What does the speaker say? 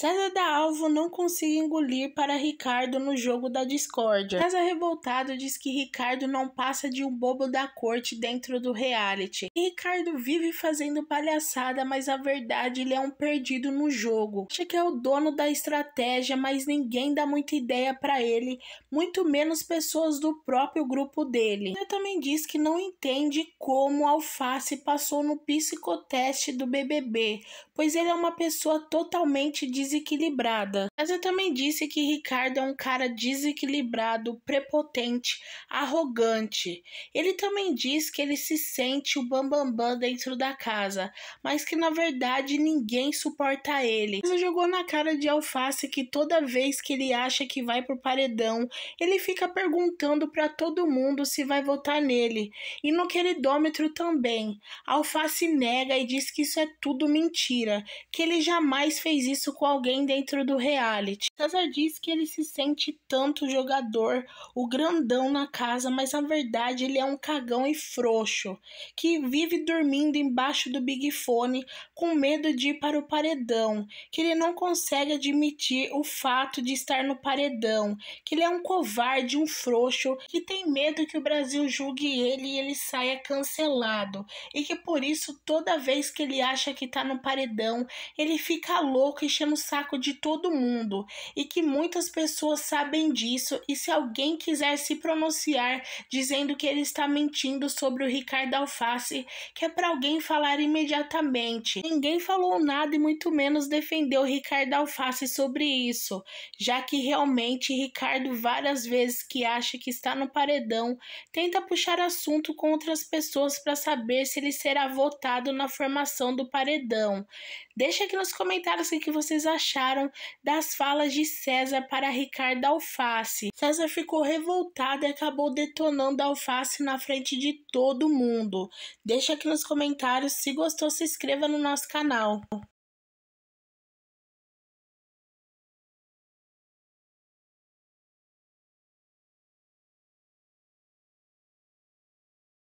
César da Alvo não consegue engolir para Ricardo no jogo da discórdia. César revoltado diz que Ricardo não passa de um bobo da corte dentro do reality. E Ricardo vive fazendo palhaçada, mas a verdade ele é um perdido no jogo. Acha que é o dono da estratégia, mas ninguém dá muita ideia para ele, muito menos pessoas do próprio grupo dele. Ele também diz que não entende como Alface passou no psicoteste do BBB, pois ele é uma pessoa totalmente desesperada desequilibrada. Mas eu também disse que Ricardo é um cara desequilibrado, prepotente, arrogante. Ele também diz que ele se sente o bambambam bam, bam dentro da casa, mas que na verdade ninguém suporta ele. Mas jogou na cara de Alface que toda vez que ele acha que vai pro paredão, ele fica perguntando para todo mundo se vai votar nele. E no queridômetro também. Alface nega e diz que isso é tudo mentira, que ele jamais fez isso com alguém alguém dentro do reality. César diz que ele se sente tanto jogador, o grandão na casa, mas na verdade ele é um cagão e frouxo, que vive dormindo embaixo do Big Fone com medo de ir para o paredão, que ele não consegue admitir o fato de estar no paredão, que ele é um covarde, um frouxo, que tem medo que o Brasil julgue ele e ele saia cancelado, e que por isso toda vez que ele acha que tá no paredão, ele fica louco e chama saco de todo mundo e que muitas pessoas sabem disso. E se alguém quiser se pronunciar dizendo que ele está mentindo sobre o Ricardo Alface, que é para alguém falar imediatamente. Ninguém falou nada e muito menos defendeu Ricardo Alface sobre isso, já que realmente Ricardo várias vezes que acha que está no paredão tenta puxar assunto com outras pessoas para saber se ele será votado na formação do paredão. Deixa aqui nos comentários o que vocês acharam das falas de César para Ricardo Alface. César ficou revoltado e acabou detonando Alface na frente de todo mundo. Deixa aqui nos comentários, se gostou se inscreva no nosso canal.